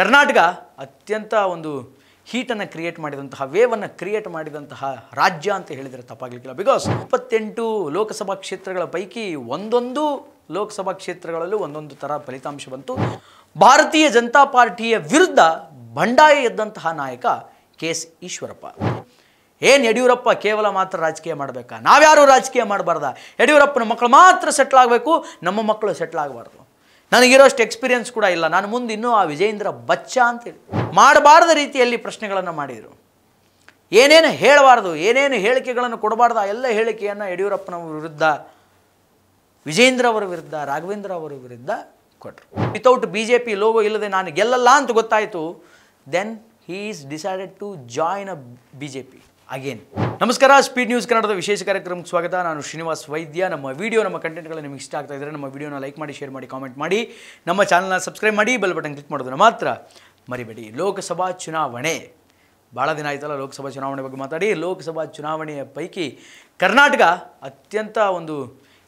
ಕರ್ನಾಟಕ ಅತ್ಯಂತ ಒಂದು ಹೀಟನ್ನು ಕ್ರಿಯೇಟ್ ಮಾಡಿದಂತಹ ವೇವನ್ನು ಕ್ರಿಯೇಟ್ ಮಾಡಿದಂತಹ ರಾಜ್ಯ ಅಂತ ಹೇಳಿದರೆ ತಪ್ಪಾಗಲಿಕ್ಕಿಲ್ಲ ಬಿಕಾಸ್ ಇಪ್ಪತ್ತೆಂಟು ಲೋಕಸಭಾ ಕ್ಷೇತ್ರಗಳ ಪೈಕಿ ಒಂದೊಂದು ಲೋಕಸಭಾ ಕ್ಷೇತ್ರಗಳಲ್ಲೂ ಒಂದೊಂದು ಥರ ಫಲಿತಾಂಶ ಬಂತು ಭಾರತೀಯ ಜನತಾ ಪಾರ್ಟಿಯ ವಿರುದ್ಧ ಬಂಡಾಯ ಎದ್ದಂತಹ ನಾಯಕ ಕೆ ಎಸ್ ಈಶ್ವರಪ್ಪ ಏನು ಯಡಿಯೂರಪ್ಪ ಕೇವಲ ಮಾತ್ರ ರಾಜಕೀಯ ಮಾಡಬೇಕಾ ನಾವ್ಯಾರೂ ರಾಜಕೀಯ ಮಾಡಬಾರ್ದ ಯಡಿಯೂರಪ್ಪನ ಮಕ್ಕಳು ಮಾತ್ರ ಸೆಟ್ಲ್ ಆಗಬೇಕು ನಮ್ಮ ಮಕ್ಕಳು ಸೆಟ್ಲ್ ಆಗಬಾರ್ದು ನನಗಿರೋಷ್ಟು ಎಕ್ಸ್ಪೀರಿಯೆನ್ಸ್ ಕೂಡ ಇಲ್ಲ ನಾನು ಮುಂದೆ ಇನ್ನೂ ಆ ವಿಜಯೇಂದ್ರ ಬಚ್ಚ ಅಂತೇಳಿ ಮಾಡಬಾರ್ದ ರೀತಿಯಲ್ಲಿ ಪ್ರಶ್ನೆಗಳನ್ನು ಮಾಡಿದರು ಏನೇನು ಹೇಳಬಾರ್ದು ಏನೇನು ಹೇಳಿಕೆಗಳನ್ನು ಕೊಡಬಾರ್ದು ಆ ಎಲ್ಲ ಹೇಳಿಕೆಯನ್ನು ಯಡಿಯೂರಪ್ಪನವ್ರ ವಿರುದ್ಧ ವಿಜೇಂದ್ರ ಅವರ ವಿರುದ್ಧ ರಾಘವೇಂದ್ರ ಅವರ ವಿರುದ್ಧ ಕೊಟ್ಟರು without B J P logo ಇಲ್ಲದೆ ನಾನು ಗೆಲ್ಲಲ್ಲ ಅಂತ ಗೊತ್ತಾಯಿತು then he is decided to join a B J P again ನಮಸ್ಕಾರ ಸ್ಪೀಡ್ ನ್ಯೂಸ್ ಕನ್ನಡದ ವಿಶೇಷ ಕಾರ್ಯಕ್ರಮಕ್ಕೆ ಸ್ವಾಗತ ನಾನು ಶ್ರೀನಿವಾಸ್ ವೈದ್ಯ ನಮ್ಮ ವಿಡಿಯೋ ನಮ್ಮ ಕಂಟೆಂಟ್ಗಳು ನಿಮಗೆ ಇಷ್ಟ ಆಗ್ತಾ ಇದ್ದರೆ ನಮ್ಮ ವೀಡಿಯೋನ ಲೈಕ್ ಮಾಡಿ ಶೇರ್ ಮಾಡಿ ಕಾಮೆಂಟ್ ಮಾಡಿ ನಮ್ಮ ಚಾನಲ್ನ ಸಬ್ಸ್ಕ್ರೈಬ್ ಮಾಡಿ ಬೆಲ್ ಬಟನ್ ಕ್ಲಿಕ್ ಮಾಡೋದನ್ನು ಮಾತ್ರ ಮರಿಬೇಡಿ ಲೋಕಸಭಾ ಚುನಾವಣೆ ಭಾಳ ದಿನ ಆಯ್ತಲ್ಲ ಲೋಕಸಭಾ ಚುನಾವಣೆ ಬಗ್ಗೆ ಮಾತಾಡಿ ಲೋಕಸಭಾ ಚುನಾವಣೆಯ ಪೈಕಿ ಕರ್ನಾಟಕ ಅತ್ಯಂತ ಒಂದು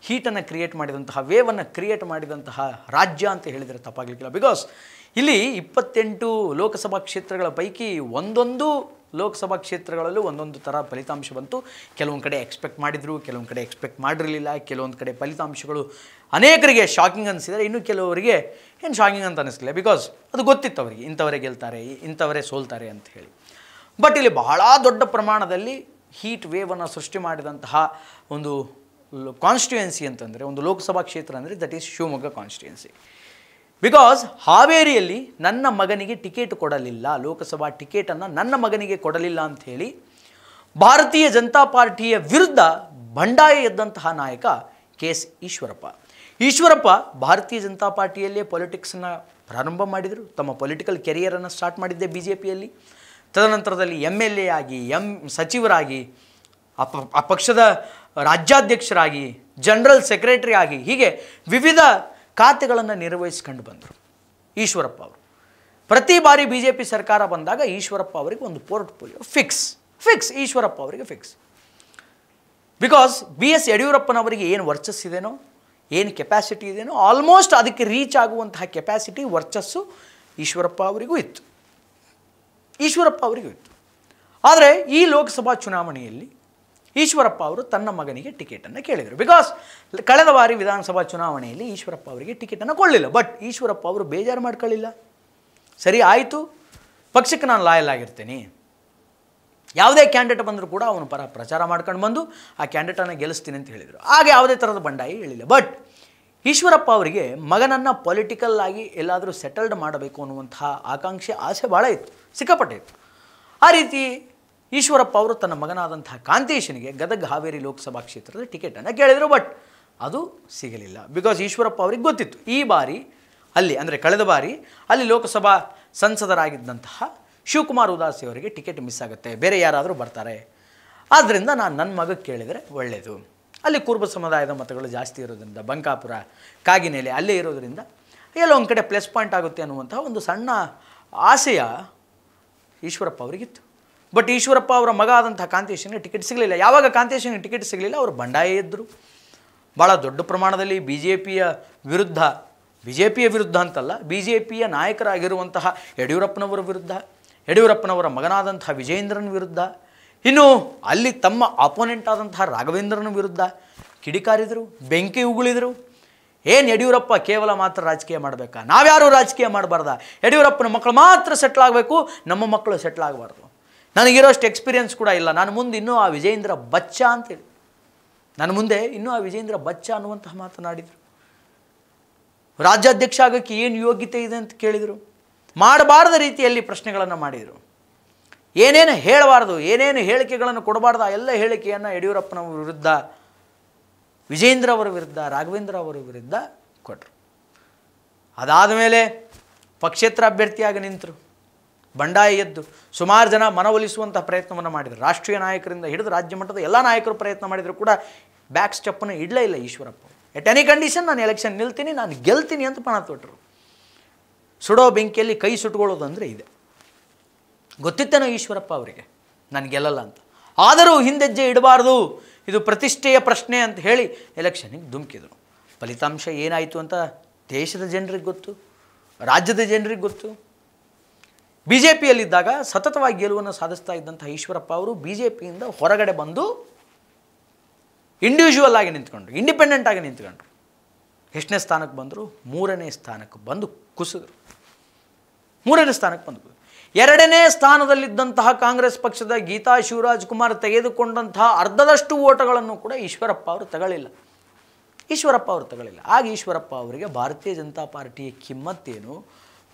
ಹೀಟನ್ನು ಕ್ರಿಯೇಟ್ ಮಾಡಿದಂತಹ ವೇವನ್ನು ಕ್ರಿಯೇಟ್ ಮಾಡಿದಂತಹ ರಾಜ್ಯ ಅಂತ ಹೇಳಿದರೆ ತಪ್ಪಾಗಲಿಕ್ಕಿಲ್ಲ ಬಿಕಾಸ್ ಇಲ್ಲಿ ಇಪ್ಪತ್ತೆಂಟು ಲೋಕಸಭಾ ಕ್ಷೇತ್ರಗಳ ಪೈಕಿ ಒಂದೊಂದು ಲೋಕಸಭಾ ಕ್ಷೇತ್ರಗಳಲ್ಲೂ ಒಂದೊಂದು ಥರ ಫಲಿತಾಂಶ ಬಂತು ಕೆಲವೊಂದು ಕಡೆ ಎಕ್ಸ್ಪೆಕ್ಟ್ ಮಾಡಿದರು ಕೆಲವೊಂದು ಕಡೆ ಎಕ್ಸ್ಪೆಕ್ಟ್ ಮಾಡಿರಲಿಲ್ಲ ಕೆಲವೊಂದು ಕಡೆ ಫಲಿತಾಂಶಗಳು ಅನೇಕರಿಗೆ ಶಾಕಿಂಗ್ ಅನಿಸಿದರೆ ಇನ್ನು ಕೆಲವರಿಗೆ ಏನು ಶಾಕಿಂಗ್ ಅಂತ ಅನಿಸ್ಲಿಲ್ಲ ಬಿಕಾಸ್ ಅದು ಗೊತ್ತಿತ್ತು ಅವರಿಗೆ ಇಂಥವರೇ ಗೆಲ್ತಾರೆ ಇಂಥವರೇ ಸೋಲ್ತಾರೆ ಅಂತ ಹೇಳಿ ಬಟ್ ಇಲ್ಲಿ ಬಹಳ ದೊಡ್ಡ ಪ್ರಮಾಣದಲ್ಲಿ ಹೀಟ್ ವೇವನ್ನು ಸೃಷ್ಟಿ ಮಾಡಿದಂತಹ ಒಂದು ಕಾನ್ಸ್ಟಿಟ್ಯುಯೆನ್ಸಿ ಅಂತಂದರೆ ಒಂದು ಲೋಕಸಭಾ ಕ್ಷೇತ್ರ ಅಂದರೆ that is Shivamogga constituency because ಹಾವೇರಿಯಲ್ಲಿ ನನ್ನ ಮಗನಿಗೆ ಟಿಕೆಟ್ ಕೊಡಲಿಲ್ಲ ಲೋಕಸಭಾ ಟಿಕೆಟನ್ನು ನನ್ನ ಮಗನಿಗೆ ಕೊಡಲಿಲ್ಲ ಅಂಥೇಳಿ ಭಾರತೀಯ ಜನತಾ ಪಾರ್ಟಿಯ ವಿರುದ್ಧ ಬಂಡಾಯ ಎದ್ದಂತಹ ನಾಯಕ ಕೆ ಎಸ್ ಈಶ್ವರಪ್ಪ ಈಶ್ವರಪ್ಪ ಭಾರತೀಯ ಜನತಾ ಪಾರ್ಟಿಯಲ್ಲೇ ಪೊಲಿಟಿಕ್ಸನ್ನು ಪ್ರಾರಂಭ ಮಾಡಿದರು ತಮ್ಮ ಪೊಲಿಟಿಕಲ್ ಕೆರಿಯರನ್ನು ಸ್ಟಾರ್ಟ್ ಮಾಡಿದ್ದೆ ಬಿ ಜೆ ಪಿಯಲ್ಲಿ ತದನಂತರದಲ್ಲಿ ಎಮ್ ಎಲ್ ಎ ಆಗಿ ಎಂ ಸಚಿವರಾಗಿ ಅಪ ಆ ಪಕ್ಷದ ರಾಜ್ಯಾಧ್ಯಕ್ಷರಾಗಿ ಜನರಲ್ ಸೆಕ್ರೆಟರಿ ಆಗಿ ಹೀಗೆ ವಿವಿಧ ಖಾತೆಗಳನ್ನು ನಿರ್ವಹಿಸ್ಕೊಂಡು ಬಂದರು ಈಶ್ವರಪ್ಪ ಅವರು ಪ್ರತಿ ಬಾರಿ ಬಿ ಜೆ ಪಿ ಸರ್ಕಾರ ಬಂದಾಗ ಈಶ್ವರಪ್ಪ ಅವರಿಗೆ ಒಂದು ಪೋರ್ಟ್ಫೋಲಿಯೋ ಫಿಕ್ಸ್ ಫಿಕ್ಸ್ ಈಶ್ವರಪ್ಪ ಅವರಿಗೆ ಫಿಕ್ಸ್ ಬಿಕಾಸ್ ಬಿ ಎಸ್ ಯಡಿಯೂರಪ್ಪನವರಿಗೆ ಏನು ವರ್ಚಸ್ಸಿದೆಯೋ ಏನು ಕೆಪ್ಯಾಸಿಟಿ ಇದೆಯೋ ಆಲ್ಮೋಸ್ಟ್ ಅದಕ್ಕೆ ರೀಚ್ ಆಗುವಂತಹ ಕೆಪ್ಯಾಸಿಟಿ ವರ್ಚಸ್ಸು ಈಶ್ವರಪ್ಪ ಅವರಿಗೂ ಇತ್ತು ಈಶ್ವರಪ್ಪ ಅವರಿಗೂ ಇತ್ತು ಆದರೆ ಈ ಲೋಕಸಭಾ ಚುನಾವಣೆಯಲ್ಲಿ ಈಶ್ವರಪ್ಪ ಅವರು ತನ್ನ ಮಗನಿಗೆ ಟಿಕೆಟನ್ನು ಕೇಳಿದರು ಬಿಕಾಸ್ ಕಳೆದ ಬಾರಿ ವಿಧಾನಸಭಾ ಚುನಾವಣೆಯಲ್ಲಿ ಈಶ್ವರಪ್ಪ ಅವರಿಗೆ ಟಿಕೆಟನ್ನು ಕೊಡಲಿಲ್ಲ ಬಟ್ ಈಶ್ವರಪ್ಪ ಅವರು ಬೇಜಾರು ಮಾಡ್ಕೊಳ್ಳಿಲ್ಲ ಸರಿ ಆಯಿತು ಪಕ್ಷಕ್ಕೆ ನಾನು ಲಾಯಲ್ ಆಗಿರ್ತೀನಿ ಯಾವುದೇ ಕ್ಯಾಂಡಿಡೇಟ್ ಬಂದರೂ ಕೂಡ ಅವನು ಪರ ಪ್ರಚಾರ ಮಾಡ್ಕೊಂಡು ಬಂದು ಆ ಕ್ಯಾಂಡಿಡೇಟನ್ನು ಗೆಲ್ಲಿಸ್ತೀನಿ ಅಂತ ಹೇಳಿದರು ಆಗ ಯಾವುದೇ ಥರದ ಬಂಡಾಯಿ ಹೇಳಿಲ್ಲ ಬಟ್ ಈಶ್ವರಪ್ಪ ಅವರಿಗೆ ಮಗನನ್ನು ಪೊಲಿಟಿಕಲ್ ಆಗಿ ಎಲ್ಲಾದರೂ ಸೆಟಲ್ಡ್ ಮಾಡಬೇಕು ಅನ್ನುವಂತಹ ಆಕಾಂಕ್ಷೆ ಆಸೆ ಭಾಳ ಇತ್ತು ಸಿಕ್ಕಾಪಟ್ಟೆ ಇತ್ತು ಆ ರೀತಿ ಈಶ್ವರಪ್ಪ ಅವರು ತನ್ನ ಮಗನಾದಂತಹ ಕಾಂತೇಶನಿಗೆ ಗದಗ ಹಾವೇರಿ ಲೋಕಸಭಾ ಕ್ಷೇತ್ರದ ಟಿಕೆಟನ್ನು ಕೇಳಿದರು ಬಟ್ ಅದು ಸಿಗಲಿಲ್ಲ ಬಿಕಾಸ್ ಈಶ್ವರಪ್ಪ ಅವರಿಗೆ ಗೊತ್ತಿತ್ತು ಈ ಬಾರಿ ಅಲ್ಲಿ ಅಂದರೆ ಕಳೆದ ಬಾರಿ ಅಲ್ಲಿ ಲೋಕಸಭಾ ಸಂಸದರಾಗಿದ್ದಂತಹ ಶಿವಕುಮಾರ್ ಉದಾಸಿ ಅವರಿಗೆ ಟಿಕೆಟ್ ಮಿಸ್ ಆಗುತ್ತೆ ಬೇರೆ ಯಾರಾದರೂ ಬರ್ತಾರೆ ಆದ್ದರಿಂದ ನಾನು ನನ್ನ ಮಗ ಕೇಳಿದರೆ ಒಳ್ಳೆಯದು ಅಲ್ಲಿ ಕುರುಬ ಸಮುದಾಯದ ಮತಗಳು ಜಾಸ್ತಿ ಇರೋದ್ರಿಂದ ಬಂಕಾಪುರ ಕಾಗಿನೆಲೆ ಅಲ್ಲೇ ಇರೋದರಿಂದ ಎಲ್ಲೋ ಒಂದು ಕಡೆ ಪ್ಲಸ್ ಪಾಯಿಂಟ್ ಆಗುತ್ತೆ ಅನ್ನುವಂತಹ ಒಂದು ಸಣ್ಣ ಆಸೆಯ ಈಶ್ವರಪ್ಪ ಅವರಿಗಿತ್ತು ಬಟ್ ಈಶ್ವರಪ್ಪ ಅವರ ಮಗ ಆದಂಥ ಕಾಂತೇಶನಿಗೆ ಟಿಕೆಟ್ ಸಿಗಲಿಲ್ಲ ಯಾವಾಗ ಕಾಂತೇಶನಿಗೆ ಟಿಕೆಟ್ ಸಿಗಲಿಲ್ಲ ಅವರು ಬಂಡಾಯ ಇದ್ದರು ಭಾಳ ದೊಡ್ಡ ಪ್ರಮಾಣದಲ್ಲಿ ಬಿ ಜೆ ಪಿಯ ವಿರುದ್ಧ ಬಿ ಜೆ ಪಿಯ ವಿರುದ್ಧ ಅಂತಲ್ಲ ಬಿ ಜೆ ಪಿಯ ನಾಯಕರಾಗಿರುವಂತಹ ಯಡಿಯೂರಪ್ಪನವರ ವಿರುದ್ಧ ಯಡಿಯೂರಪ್ಪನವರ ಮಗನಾದಂಥ ವಿಜಯೇಂದ್ರನ ವಿರುದ್ಧ ಇನ್ನು ಅಲ್ಲಿ ತಮ್ಮ ಆಪೋನೆಂಟ್ ಆದಂತಹ ರಾಘವೇಂದ್ರನ ವಿರುದ್ಧ ಕಿಡಿಕಾರಿದರು ಬೆಂಕಿ ಉಗುಳಿದರು ಏನು ಯಡಿಯೂರಪ್ಪ ಕೇವಲ ಮಾತ್ರ ರಾಜಕೀಯ ಮಾಡಬೇಕಾ ನಾವ್ಯಾರೂ ರಾಜಕೀಯ ಮಾಡಬಾರ್ದ ಯಡಿಯೂರಪ್ಪನ ಮಕ್ಕಳು ಮಾತ್ರ ಸೆಟ್ಲ್ ಆಗಬೇಕು ನಮ್ಮ ಮಕ್ಕಳು ಸೆಟ್ಲ್ ಆಗಬಾರ್ದು ನನಗಿರೋಷ್ಟು ಎಕ್ಸ್ಪೀರಿಯೆನ್ಸ್ ಕೂಡ ಇಲ್ಲ ನಾನು ಮುಂದೆ ಇನ್ನೂ ಆ ವಿಜಯೇಂದ್ರ ಬಚ್ಚ ಅಂತೇಳಿ ನನ್ನ ಮುಂದೆ ಇನ್ನೂ ಆ ವಿಜಯೇಂದ್ರ ಬಚ್ಚ ಅನ್ನುವಂತಹ ಮಾತನಾಡಿದರು ರಾಜ್ಯಾಧ್ಯಕ್ಷ ಆಗೋಕ್ಕೆ ಏನು ಯೋಗ್ಯತೆ ಇದೆ ಅಂತ ಕೇಳಿದರು ಮಾಡಬಾರ್ದ ರೀತಿಯಲ್ಲಿ ಪ್ರಶ್ನೆಗಳನ್ನು ಮಾಡಿದರು ಏನೇನು ಹೇಳಬಾರ್ದು ಏನೇನು ಹೇಳಿಕೆಗಳನ್ನು ಕೊಡಬಾರ್ದು ಆ ಎಲ್ಲ ಹೇಳಿಕೆಯನ್ನು ಯಡಿಯೂರಪ್ಪನವರ ವಿರುದ್ಧ ವಿಜೇಂದ್ರ ಅವರ ವಿರುದ್ಧ ರಾಘವೇಂದ್ರ ಅವರ ವಿರುದ್ಧ ಕೊಟ್ಟರು ಅದಾದ ಮೇಲೆ ಪಕ್ಷೇತರ ಅಭ್ಯರ್ಥಿಯಾಗಿ ನಿಂತರು ಬಂಡಾಯ ಎದ್ದು ಸುಮಾರು ಜನ ಮನವೊಲಿಸುವಂಥ ಪ್ರಯತ್ನವನ್ನು ಮಾಡಿದರು ರಾಷ್ಟ್ರೀಯ ನಾಯಕರಿಂದ ಹಿಡಿದು ರಾಜ್ಯ ಮಟ್ಟದ ಎಲ್ಲ ನಾಯಕರು ಪ್ರಯತ್ನ ಮಾಡಿದರೂ ಕೂಡ ಬ್ಯಾಕ್ ಸ್ಟೆಪ್ಪನ್ನು ಇಡಲೇ ಇಲ್ಲ ಈಶ್ವರಪ್ಪ ಎಟ್ ಎನಿ ಕಂಡೀಷನ್ ನಾನು ಎಲೆಕ್ಷನ್ ನಿಲ್ತೀನಿ ನಾನು ಗೆಲ್ತೀನಿ ಅಂತ ಪಣ ತೊಟ್ಟರು ಸುಡೋ ಬೆಂಕಿಯಲ್ಲಿ ಕೈ ಸುಟ್ಕೊಳ್ಳೋದು ಅಂದರೆ ಇದೆ ಗೊತ್ತಿತ್ತೇನೋ ಈಶ್ವರಪ್ಪ ಅವರಿಗೆ ನಾನು ಗೆಲ್ಲಲ್ಲ ಅಂತ ಆದರೂ ಹಿಂದೆಜ್ಜೆ ಇಡಬಾರ್ದು ಇದು ಪ್ರತಿಷ್ಠೆಯ ಪ್ರಶ್ನೆ ಅಂತ ಹೇಳಿ ಎಲೆಕ್ಷನಿಗೆ ಧುಮುಕಿದರು ಫಲಿತಾಂಶ ಏನಾಯಿತು ಅಂತ ದೇಶದ ಜನರಿಗೆ ಗೊತ್ತು ರಾಜ್ಯದ ಜನರಿಗೆ ಗೊತ್ತು ಬಿ ಜೆ ಪಿಯಲ್ಲಿದ್ದಾಗ ಸತತವಾಗಿ ಗೆಲುವನ್ನು ಸಾಧಿಸ್ತಾ ಇದ್ದಂಥ ಈಶ್ವರಪ್ಪ ಅವರು ಬಿ ಜೆ ಪಿಯಿಂದ ಹೊರಗಡೆ ಬಂದು ಇಂಡಿವಿಜುವಲ್ ಆಗಿ ನಿಂತ್ಕೊಂಡ್ರು ಇಂಡಿಪೆಂಡೆಂಟ್ ಆಗಿ ನಿಂತ್ಕೊಂಡ್ರು ಎಷ್ಟನೇ ಸ್ಥಾನಕ್ಕೆ ಬಂದರು ಮೂರನೇ ಸ್ಥಾನಕ್ಕೆ ಬಂದು ಕುಸಿದ್ರು ಮೂರನೇ ಸ್ಥಾನಕ್ಕೆ ಬಂದು ಎರಡನೇ ಸ್ಥಾನದಲ್ಲಿದ್ದಂತಹ ಕಾಂಗ್ರೆಸ್ ಪಕ್ಷದ ಗೀತಾ ಶಿವರಾಜ್ ಕುಮಾರ್ ತೆಗೆದುಕೊಂಡಂತಹ ಅರ್ಧದಷ್ಟು ಓಟಗಳನ್ನು ಕೂಡ ಈಶ್ವರಪ್ಪ ಅವರು ತಗೊಳ್ಳಿಲ್ಲ ಈಶ್ವರಪ್ಪ ಅವರು ತಗೊಳ್ಳಿಲ್ಲ ಆಗ ಈಶ್ವರಪ್ಪ ಅವರಿಗೆ ಭಾರತೀಯ ಜನತಾ ಪಾರ್ಟಿಯ ಕಿಮ್ಮತ್ತೇನು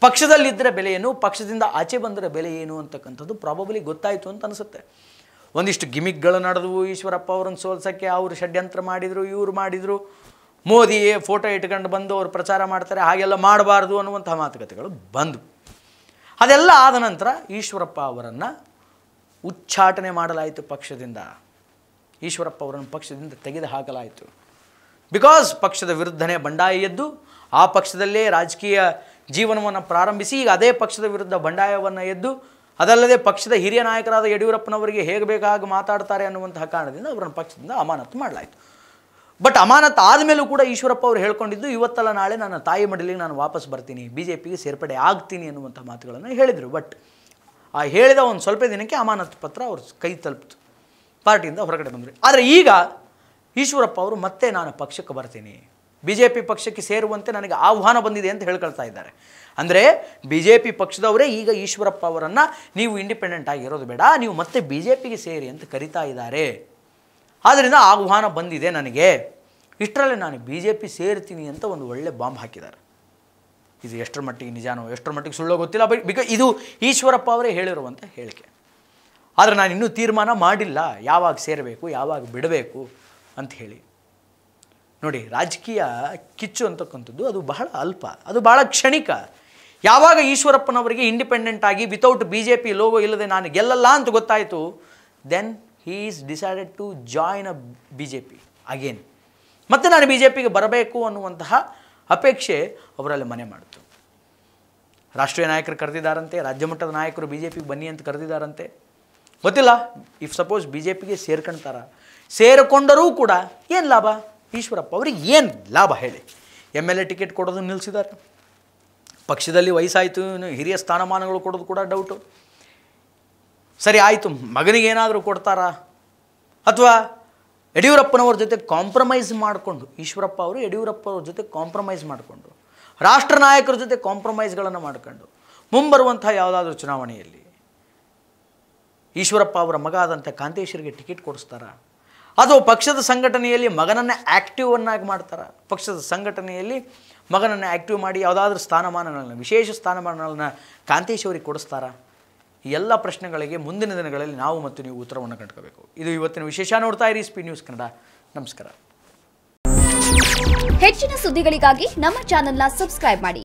ಪಕ್ಷದಲ್ಲಿದ್ದರೆ ಬೆಲೆ ಏನು ಪಕ್ಷದಿಂದ ಆಚೆ ಬಂದರೆ ಬೆಲೆ ಏನು ಅಂತಕ್ಕಂಥದ್ದು ಪ್ರಾಬಬಲಿ ಗೊತ್ತಾಯಿತು ಅಂತ ಅನಿಸುತ್ತೆ ಒಂದಿಷ್ಟು ಗಿಮಿಕ್ಗಳು ನಡೆದವು ಈಶ್ವರಪ್ಪ ಅವ್ರನ್ನ ಸೋಲ್ಸೋಕ್ಕೆ ಅವರು ಷಡ್ಯಂತ್ರ ಮಾಡಿದರು ಇವರು ಮಾಡಿದರು ಮೋದಿ ಫೋಟೋ ಇಟ್ಕೊಂಡು ಬಂದು ಅವರು ಪ್ರಚಾರ ಮಾಡ್ತಾರೆ ಹಾಗೆಲ್ಲ ಮಾಡಬಾರ್ದು ಅನ್ನುವಂಥ ಮಾತುಕತೆಗಳು ಬಂದವು ಅದೆಲ್ಲ ಆದ ನಂತರ ಈಶ್ವರಪ್ಪ ಅವರನ್ನು ಉಚ್ಚಾಟನೆ ಮಾಡಲಾಯಿತು ಪಕ್ಷದಿಂದ ಈಶ್ವರಪ್ಪ ಅವರನ್ನು ಪಕ್ಷದಿಂದ ತೆಗೆದುಹಾಕಲಾಯಿತು ಬಿಕಾಸ್ ಪಕ್ಷದ ವಿರುದ್ಧನೇ ಬಂಡಾಯ ಎದ್ದು ಆ ಪಕ್ಷದಲ್ಲೇ ರಾಜಕೀಯ ಜೀವನವನ್ನು ಪ್ರಾರಂಭಿಸಿ ಈಗ ಅದೇ ಪಕ್ಷದ ವಿರುದ್ಧ ಬಂಡಾಯವನ್ನು ಎದ್ದು ಅದಲ್ಲದೆ ಪಕ್ಷದ ಹಿರಿಯ ನಾಯಕರಾದ ಯಡಿಯೂರಪ್ಪನವರಿಗೆ ಹೇಗೆ ಬೇಕಾಗಿ ಮಾತಾಡ್ತಾರೆ ಅನ್ನುವಂತಹ ಕಾರಣದಿಂದ ಅವರನ್ನು ಪಕ್ಷದಿಂದ ಅಮಾನತು ಮಾಡಲಾಯಿತು ಬಟ್ ಅಮಾನತ್ ಆದಮೇಲೂ ಕೂಡ ಈಶ್ವರಪ್ಪ ಅವರು ಹೇಳ್ಕೊಂಡಿದ್ದು ಇವತ್ತಲ್ಲ ನಾಳೆ ನನ್ನ ತಾಯಿ ಮಡಲಿಗೆ ನಾನು ವಾಪಸ್ ಬರ್ತೀನಿ ಬಿ ಜೆ ಪಿಗೆ ಸೇರ್ಪಡೆ ಆಗ್ತೀನಿ ಅನ್ನುವಂಥ ಮಾತುಗಳನ್ನು ಹೇಳಿದರು ಬಟ್ ಆ ಹೇಳಿದ ಒಂದು ಸ್ವಲ್ಪ ದಿನಕ್ಕೆ ಅಮಾನತ್ ಪತ್ರ ಅವರು ಕೈ ತಲುಪಿತು ಪಾರ್ಟಿಯಿಂದ ಹೊರಗಡೆ ಬಂದರು ಆದರೆ ಈಗ ಈಶ್ವರಪ್ಪ ಅವರು ಮತ್ತೆ ನಾನು ಪಕ್ಷಕ್ಕೆ ಬರ್ತೀನಿ ಬಿ ಜೆ ಪಿ ಪಕ್ಷಕ್ಕೆ ಸೇರುವಂತೆ ನನಗೆ ಆಹ್ವಾನ ಬಂದಿದೆ ಅಂತ ಹೇಳ್ಕೊಳ್ತಾ ಇದ್ದಾರೆ ಅಂದರೆ ಬಿ ಜೆ ಪಿ ಪಕ್ಷದವರೇ ಈಗ ಈಶ್ವರಪ್ಪ ಅವರನ್ನು ನೀವು ಇಂಡಿಪೆಂಡೆಂಟ್ ಆಗಿರೋದು ಬೇಡ ನೀವು ಮತ್ತೆ ಬಿ ಜೆ ಪಿಗೆ ಸೇರಿ ಅಂತ ಕರಿತಾ ಇದ್ದಾರೆ ಆದ್ದರಿಂದ ಆಹ್ವಾನ ಬಂದಿದೆ ನನಗೆ ಇಷ್ಟರಲ್ಲೇ ನಾನು ಬಿ ಜೆ ಪಿ ಸೇರ್ತೀನಿ ಅಂತ ಒಂದು ಒಳ್ಳೆ ಬಾಂಬ್ ಹಾಕಿದ್ದಾರೆ ಇದು ಎಷ್ಟರ ಮಟ್ಟಿಗೆ ನಿಜಾನೋ ಎಷ್ಟರ ಮಟ್ಟಿಗೆ ಸುಳ್ಳೋ ಗೊತ್ತಿಲ್ಲ ಬಟ್ ಬಿಕಾ ಇದು ಈಶ್ವರಪ್ಪ ಅವರೇ ಹೇಳಿರುವಂಥ ಹೇಳಿಕೆ ಆದರೆ ನಾನು ಇನ್ನೂ ತೀರ್ಮಾನ ಮಾಡಿಲ್ಲ ಯಾವಾಗ ಸೇರಬೇಕು ಯಾವಾಗ ಬಿಡಬೇಕು ಅಂತ ಹೇಳಿ ನೋಡಿ ರಾಜಕೀಯ ಕಿಚ್ಚು ಅಂತಕ್ಕಂಥದ್ದು ಅದು ಬಹಳ ಅಲ್ಪ ಅದು ಬಹಳ ಕ್ಷಣಿಕ ಯಾವಾಗ ಈಶ್ವರಪ್ಪನವರಿಗೆ ಇಂಡಿಪೆಂಡೆಂಟ್ ಆಗಿ without B J P logo ಇಲ್ಲದೆ ನಾನು ಗೆಲ್ಲಲ್ಲ ಅಂತ ಗೊತ್ತಾಯಿತು then he is decided to join a B J P again ಮತ್ತೆ ನಾನು ಬಿ ಜೆ ಪಿಗೆ ಬರಬೇಕು ಅನ್ನುವಂತಹ ಅಪೇಕ್ಷೆ ಅವರಲ್ಲಿ ಮನೆ ಮಾಡಿತು ರಾಷ್ಟ್ರೀಯ ನಾಯಕರು ಕರೆದಿದ್ದಾರಂತೆ ರಾಜ್ಯ ಮಟ್ಟದ ನಾಯಕರು ಬಿ ಜೆ ಪಿಗೆ ಬನ್ನಿ ಅಂತ ಕರೆದಿದ್ದಾರಂತೆ ಗೊತ್ತಿಲ್ಲ ಇಫ್ ಸಪೋಸ್ ಬಿ ಜೆ ಪಿಗೆ ಸೇರ್ಕೊಳ್ತಾರ ಸೇರಿಕೊಂಡರೂ ಕೂಡ ಏನು ಲಾಭ ಈಶ್ವರಪ್ಪ ಅವ್ರಿಗೆ ಏನು ಲಾಭ ಹೇಳಿ ಎಮ್ ಎಲ್ ಎ ಟಿಕೆಟ್ ಕೊಡೋದು ನಿಲ್ಲಿಸಿದ್ದಾರೆ ಪಕ್ಷದಲ್ಲಿ ವಯಸ್ಸಾಯಿತು ಹಿರಿಯ ಸ್ಥಾನಮಾನಗಳು ಕೊಡೋದು ಕೂಡ ಡೌಟು ಸರಿ ಆಯಿತು ಮಗನಿಗೇನಾದರೂ ಕೊಡ್ತಾರಾ ಅಥವಾ ಯಡಿಯೂರಪ್ಪನವ್ರ ಜೊತೆ ಕಾಂಪ್ರಮೈಸ್ ಮಾಡಿಕೊಂಡು ಈಶ್ವರಪ್ಪ ಅವರು ಯಡಿಯೂರಪ್ಪನವ್ರ ಜೊತೆ ಕಾಂಪ್ರಮೈಸ್ ಮಾಡಿಕೊಂಡು ರಾಷ್ಟ್ರ ನಾಯಕರ ಜೊತೆ ಕಾಂಪ್ರಮೈಸ್ಗಳನ್ನು ಮಾಡಿಕೊಂಡು ಮುಂಬರುವಂಥ ಯಾವುದಾದ್ರೂ ಚುನಾವಣೆಯಲ್ಲಿ ಈಶ್ವರಪ್ಪ ಅವರ ಮಗ ಆದಂಥ ಕಾಂತೇಶ್ವರಿಗೆ ಟಿಕೆಟ್ ಕೊಡಿಸ್ತಾರಾ ಅದು ಪಕ್ಷದ ಸಂಘಟನೆಯಲ್ಲಿ ಮಗನನ್ನೇ ಅನ್ನಾಗಿ ಮಾಡ್ತಾರೆ ಪಕ್ಷದ ಸಂಘಟನೆಯಲ್ಲಿ ಮಗನನ್ನು ಆ್ಯಕ್ಟಿವ್ ಮಾಡಿ ಯಾವುದಾದ್ರೂ ಸ್ಥಾನಮಾನಗಳನ್ನು ವಿಶೇಷ ಸ್ಥಾನಮಾನಗಳನ್ನು ಕಾಂತೇಶ್ ಅವರಿಗೆ ಕೊಡಿಸ್ತಾರಾ ಎಲ್ಲ ಪ್ರಶ್ನೆಗಳಿಗೆ ಮುಂದಿನ ದಿನಗಳಲ್ಲಿ ನಾವು ಮತ್ತು ನೀವು ಉತ್ತರವನ್ನು ಕಂಡುಕೋಬೇಕು ಇದು ಇವತ್ತಿನ ವಿಶೇಷ ನೋಡ್ತಾ ಇರಿ ಸ್ಪಿ ನ್ಯೂಸ್ ಕನ್ನಡ ನಮಸ್ಕಾರ ಹೆಚ್ಚಿನ ಸುದ್ದಿಗಳಿಗಾಗಿ ನಮ್ಮ ಚಾನೆಲ್ನ ಸಬ್ಸ್ಕ್ರೈಬ್ ಮಾಡಿ